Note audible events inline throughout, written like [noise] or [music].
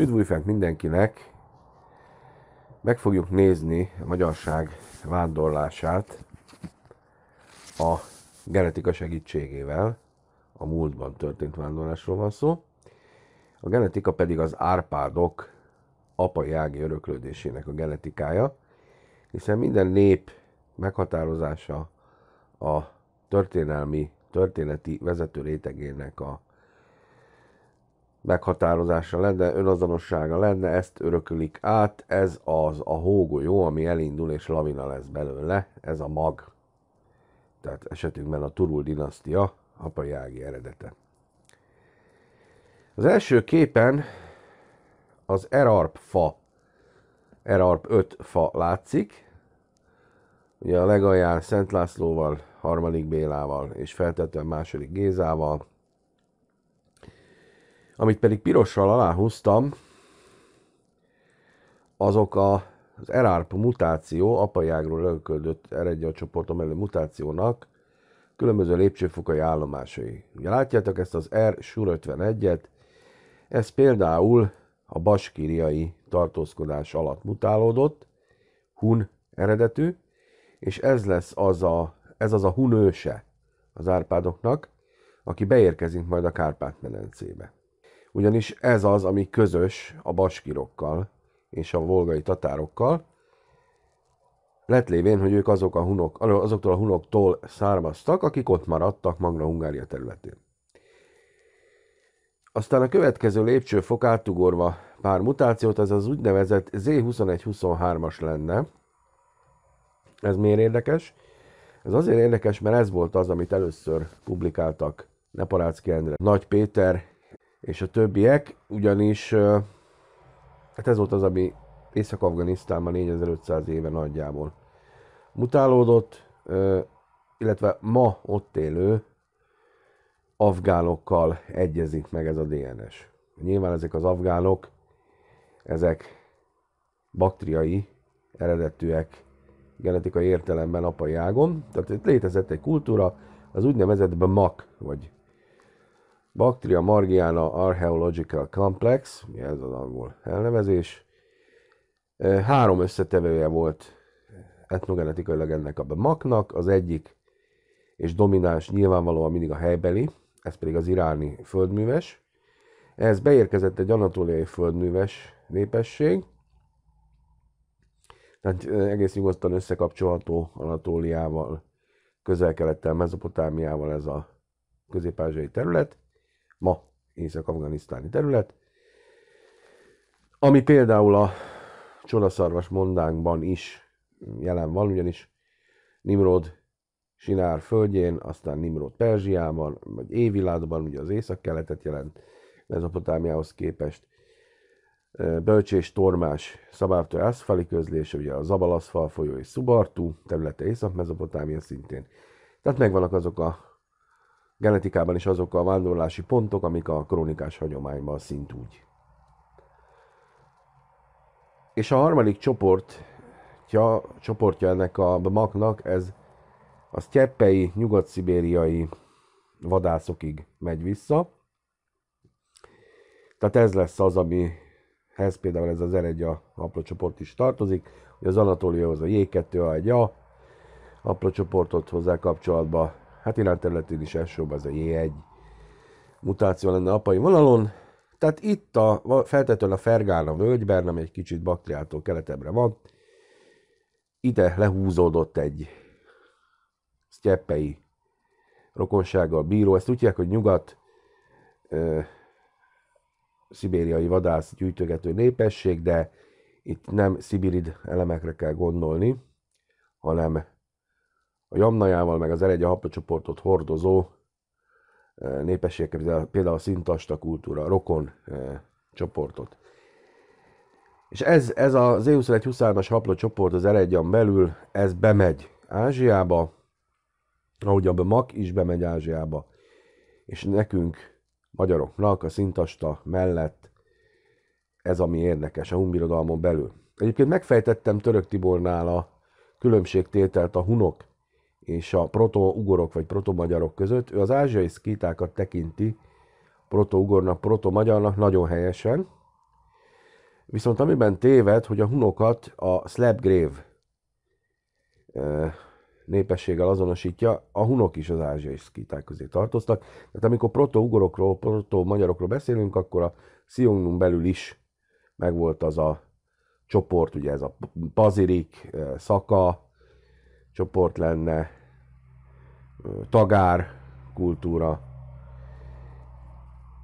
Üdv újfent mindenkinek! Meg fogjuk nézni a magyarság vándorlását a genetika segítségével. A múltban történt vándorlásról van szó. A genetika pedig az árpádok apai ági öröklődésének a genetikája, hiszen minden nép meghatározása a történelmi, történeti vezető rétegének a meghatározása lenne, önazonossága lenne, ezt örökülik át, ez az a hógolyó, ami elindul és lavina lesz belőle, ez a mag. Tehát esetünkben a Turul dinasztia apai ági eredete. Az első képen az Erarp fa, Erarp 5 fa látszik, ugye a legalján Szent Lászlóval, harmadik Bélával és feltétlenül második Gézával, amit pedig pirossal aláhúztam, azok a, az ERARP mutáció, apai ágról ölködött eredje csoportom elő mutációnak különböző lépcsőfokai állomásai. Ugye látjátok ezt az R-SUR51-et, ez például a baskíriai tartózkodás alatt mutálódott, hun eredetű, és ez lesz az a, ez az a hun őse az Árpádoknak, aki beérkezik majd a Kárpát-medencébe ugyanis ez az, ami közös a baskirokkal és a volgai tatárokkal, lett lévén, hogy ők azok a hunok, azoktól a hunoktól származtak, akik ott maradtak Magna-Hungária területén. Aztán a következő lépcsőfok átugorva pár mutációt, ez az úgynevezett Z2123-as lenne. Ez miért érdekes? Ez azért érdekes, mert ez volt az, amit először publikáltak Neparácki Endre, Nagy Péter és a többiek, ugyanis hát ez volt az, ami Észak-Afganisztánban 4500 éve nagyjából mutálódott, illetve ma ott élő afgánokkal egyezik meg ez a DNS. Nyilván ezek az afgánok, ezek baktriai eredetűek genetikai értelemben apai ágon, tehát itt létezett egy kultúra, az úgynevezett BMAK, vagy Bactria Margiana Archaeological Complex, ez az angol elnevezés. Három összetevője volt etnogenetikailag ennek a maknak, az egyik és domináns nyilvánvalóan mindig a helybeli, ez pedig az iráni földműves. Ehhez beérkezett egy anatóliai földműves népesség, tehát egész nyugodtan összekapcsolható Anatóliával, közel-kelettel, mezopotámiával ez a közép terület, ma észak-afganisztáni terület, ami például a csodaszarvas mondánkban is mm, jelen van, ugyanis Nimrod Sinár földjén, aztán Nimrod Perzsiában, vagy Évilátban, ugye az észak-keletet jelent Mezopotámiához képest, e, Bölcsés Tormás Szabártó Aszfali közlése, ugye a Zabalaszfal folyó és Szubartú területe Észak-Mezopotámia szintén. Tehát megvannak azok a Genetikában is azok a vándorlási pontok, amik a krónikás hagyományban úgy. És a harmadik csoportja, csoportja ennek a maknak, ez a sztyeppei, nyugat-szibériai vadászokig megy vissza. Tehát ez lesz az, amihez például ez az R1A csoport is tartozik, hogy az Anatóliahoz a J2A1A, haplo csoportot hozzá kapcsolatba hát Irán területén is elsőbb az a J1 mutáció lenne apai vonalon. Tehát itt a, feltétlenül a Fergán a völgyben, ami egy kicsit Baktriától keletebbre van, ide lehúzódott egy sztyeppei rokonsággal bíró, ezt tudják, hogy nyugat ö, szibériai vadász gyűjtögető népesség, de itt nem szibirid elemekre kell gondolni, hanem a Jamnajával, meg az Elegye Happa csoportot hordozó e, népességek, például a Szintasta kultúra, a Rokon e, csoportot. És ez, ez az 21 23 as hapla csoport az Eregyan belül, ez bemegy Ázsiába, ahogy a MAK is bemegy Ázsiába, és nekünk, magyaroknak a szintasta mellett ez, ami érdekes a hunbirodalmon belül. Egyébként megfejtettem Török Tibornál a különbségtételt a hunok és a proto-ugorok vagy proto-magyarok között. Ő az ázsiai szkítákat tekinti proto-ugornak, proto-magyarnak nagyon helyesen, viszont amiben téved, hogy a hunokat a slabgrave népességgel azonosítja, a hunok is az ázsiai szkíták közé tartoztak. Tehát amikor proto-ugorokról, proto-magyarokról beszélünk, akkor a Sziongnum belül is megvolt az a csoport, ugye ez a Pazirik, Szaka, csoport lenne, tagár kultúra.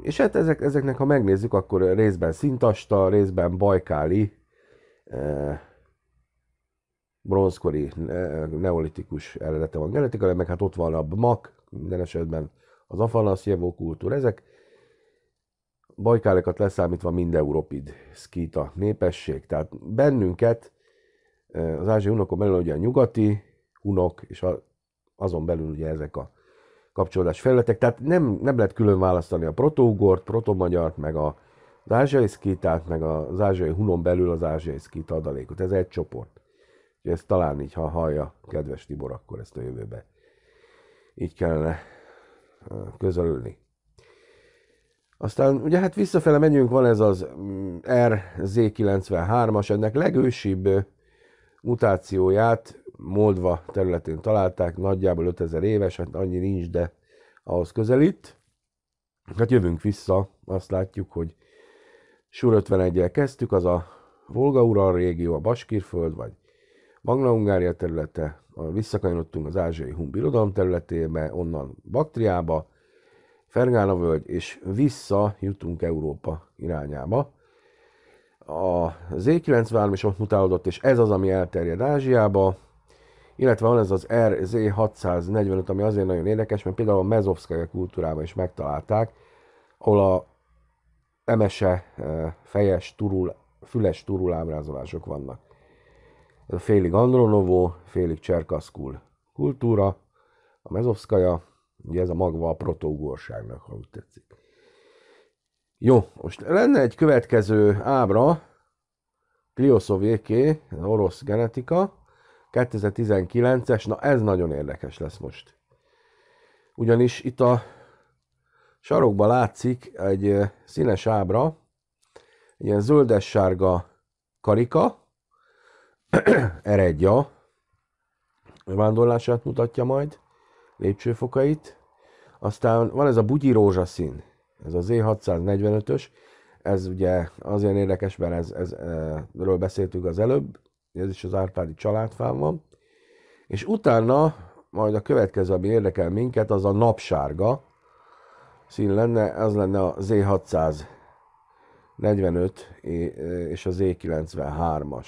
És hát ezek, ezeknek, ha megnézzük, akkor részben szintasta, részben bajkáli, eh, bronzkori neolitikus eredete van genetikai, meg hát ott van a mak, minden esetben az afanaszjevó kultúra, ezek bajkálekat leszámítva mind európid szkíta népesség, tehát bennünket az ázsiai unokon belül ugye a nyugati unok, és a, azon belül ugye ezek a kapcsolódás felületek. Tehát nem, nem lehet külön választani a protougort, protomagyart, meg a, az ázsiai szkítát, meg az ázsiai hunon belül az ázsiai szkít adalékot. Ez egy csoport. Úgyhogy ezt talán így, ha hallja kedves Tibor, akkor ezt a jövőbe így kellene közölni. Aztán ugye hát visszafele menjünk, van ez az mm, RZ93-as, ennek legősibb mutációját Moldva területén találták, nagyjából 5000 éves, hát annyi nincs, de ahhoz közelít. Hát jövünk vissza, azt látjuk, hogy Sur 51-el kezdtük, az a Volga Ural régió, a Baskírföld, vagy magna Ungária területe, visszakanyarodtunk az ázsiai Hun birodalom területébe, onnan Baktriába, Fergána völgy, és vissza jutunk Európa irányába. A Z93 is ott mutálódott, és ez az, ami elterjed Ázsiába, illetve van ez az RZ645, ami azért nagyon érdekes, mert például a mezovszkaja kultúrában is megtalálták, ahol a emese eh, fejes, turul, füles turul ábrázolások vannak. Ez a félig Andronovó, félig Cserkaszkul kultúra, a mezovszkaja, ugye ez a magva a protógorságnak, ha úgy tetszik. Jó, most lenne egy következő ábra, Klioszovéké, orosz genetika, 2019-es, na ez nagyon érdekes lesz most. Ugyanis itt a sarokban látszik egy színes ábra, ilyen zöldes-sárga karika, [clears throat] eredja, vándorlását mutatja majd, lépcsőfokait. Aztán van ez a bugyi rózsaszín, ez az E645-ös, ez ugye azért érdekes, mert ez, ez, erről beszéltük az előbb, ez is az Árpádi családfán van, és utána majd a következő, ami érdekel minket, az a napsárga szín lenne, az lenne a Z645 és a Z93-as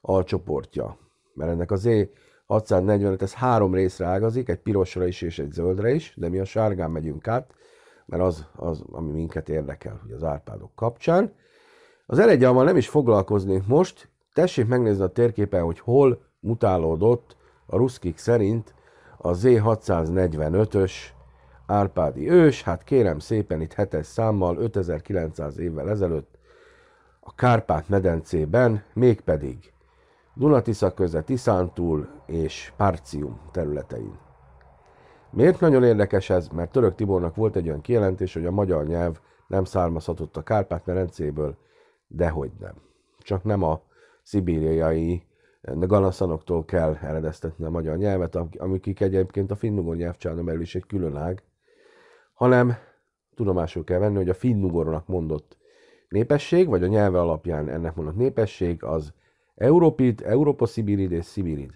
alcsoportja. Mert ennek a Z645, ez három részre ágazik, egy pirosra is és egy zöldre is, de mi a sárgán megyünk át, mert az, az ami minket érdekel, hogy az Árpádok kapcsán. Az eleggyalmal nem is foglalkoznék most, Tessék megnézni a térképen, hogy hol mutálódott a ruszkik szerint a Z645-ös Árpádi ős, hát kérem szépen itt hetes számmal 5900 évvel ezelőtt a Kárpát-medencében, mégpedig Dunatisza köze Tiszántúl és Párcium területein. Miért nagyon érdekes ez? Mert Török Tibornak volt egy olyan kijelentés, hogy a magyar nyelv nem származhatott a Kárpát-medencéből, dehogy nem. Csak nem a szibériai eh, galaszanoktól kell eredeztetni a magyar nyelvet, amikik egyébként a finnugor nyelvcsaládon belül is egy külön ág, hanem tudomásul kell venni, hogy a finnugornak mondott népesség, vagy a nyelve alapján ennek mondott népesség, az európid, Szibirid és szibirid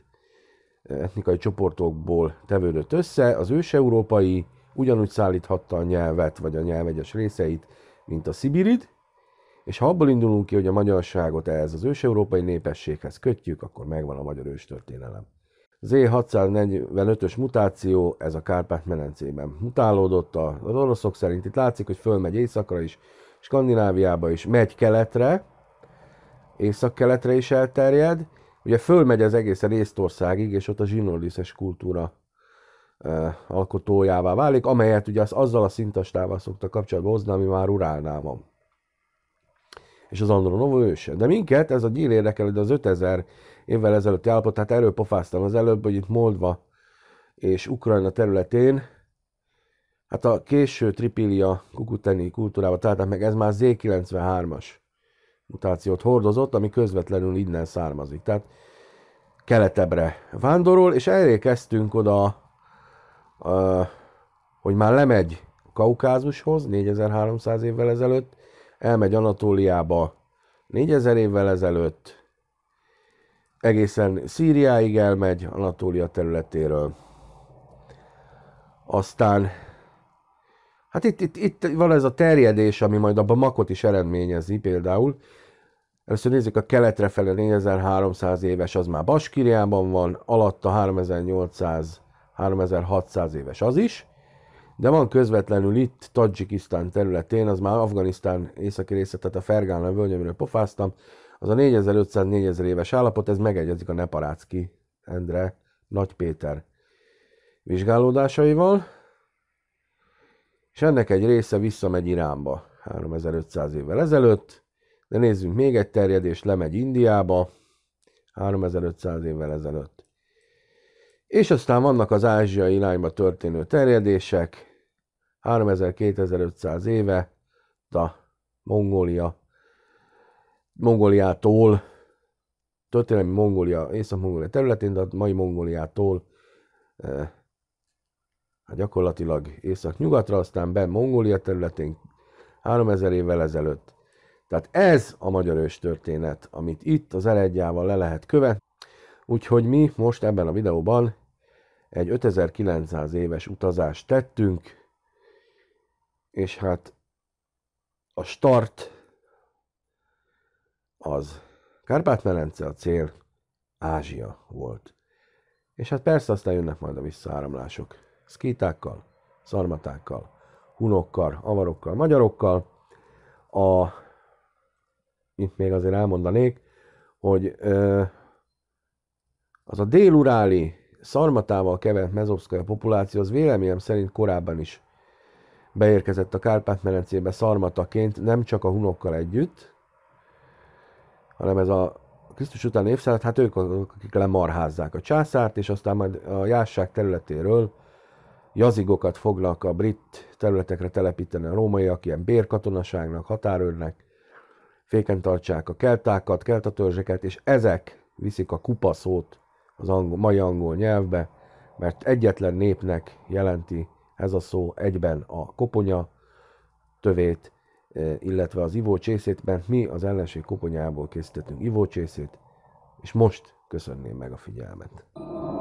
eh, etnikai csoportokból tevődött össze, az őseurópai ugyanúgy szállíthatta a nyelvet, vagy a nyelv egyes részeit, mint a szibirid, és ha abból indulunk ki, hogy a magyarságot ehhez az európai népességhez kötjük, akkor megvan a magyar őstörténelem. Z645-ös mutáció, ez a Kárpát-menencében mutálódott az oroszok szerint. Itt látszik, hogy fölmegy északra is, Skandináviába is, megy keletre, észak-keletre is elterjed. Ugye fölmegy az egészen Észtországig, és ott a zsinoliszes kultúra e, alkotójává válik, amelyet ugye az, azzal a szintastával szokta kapcsolatba hozni, ami már urálnál van és az Andronov őse. De minket ez a gyíl érdekel, de az 5000 évvel ezelőtti állapot, tehát erről pofáztam az előbb, hogy itt Moldva és Ukrajna területén, hát a késő Tripilia kukuteni kultúrába találták meg, ez már Z93-as mutációt hordozott, ami közvetlenül innen származik. Tehát keletebbre vándorol, és elérkeztünk oda, hogy már lemegy Kaukázushoz 4300 évvel ezelőtt, elmegy Anatóliába 4000 évvel ezelőtt, egészen Szíriáig elmegy Anatólia területéről. Aztán, hát itt, itt, itt van ez a terjedés, ami majd abban makot is eredményezi például. Először nézzük a keletre felé, 4300 éves, az már Baskiriában van, alatta 3800, 3600 éves az is. De van közvetlenül itt, Tadzsikisztán területén, az már Afganisztán északi része, tehát a Fergán völgy, amiről pofáztam, az a 4500-4000 éves állapot, ez megegyezik a Neparácki Endre Nagy Péter vizsgálódásaival, és ennek egy része visszamegy Iránba 3500 évvel ezelőtt, de nézzünk még egy terjedést, lemegy Indiába 3500 évvel ezelőtt. És aztán vannak az ázsiai irányba történő terjedések, 3000-2500 éve, a Mongólia, Mongóliától, történelmi Mongólia, Észak-Mongólia területén, de a mai Mongóliától eh, hát gyakorlatilag észak-nyugatra, aztán be Mongólia területén 3000 évvel ezelőtt. Tehát ez a magyar ős történet, amit itt az eredjával le lehet követni. Úgyhogy mi most ebben a videóban egy 5900 éves utazást tettünk és hát a start az Kárpát-Melence, a cél Ázsia volt. És hát persze aztán jönnek majd a visszaáramlások. Szkítákkal, szarmatákkal, hunokkal, avarokkal, magyarokkal. A, itt még azért elmondanék, hogy ö, az a déluráli szarmatával kevert mezovszkaja populáció az véleményem szerint korábban is beérkezett a Kárpát-merencébe szarmataként, nem csak a hunokkal együtt, hanem ez a Krisztus után évszázad, hát ők azok, akik lemarházzák a császárt, és aztán majd a jásság területéről jazigokat foglak a brit területekre telepíteni a rómaiak, ilyen bérkatonaságnak, határőrnek, féken tartsák a keltákat, keltatörzseket, és ezek viszik a kupaszót az angol, mai angol nyelvbe, mert egyetlen népnek jelenti ez a szó egyben a koponya tövét, eh, illetve az ivócsészét, mert mi az ellenség koponyából készítettünk ivócsészét, és most köszönném meg a figyelmet.